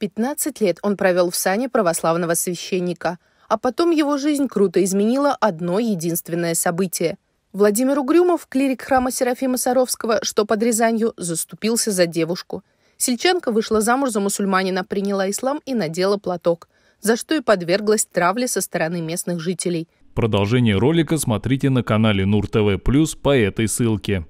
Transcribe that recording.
15 лет он провел в сане православного священника, а потом его жизнь круто изменила одно единственное событие. Владимир Угрюмов, клирик храма Серафима Саровского, что под Рязанью, заступился за девушку. Сельчанка вышла замуж за мусульманина, приняла ислам и надела платок, за что и подверглась травле со стороны местных жителей. Продолжение ролика смотрите на канале Нур ТВ Плюс по этой ссылке.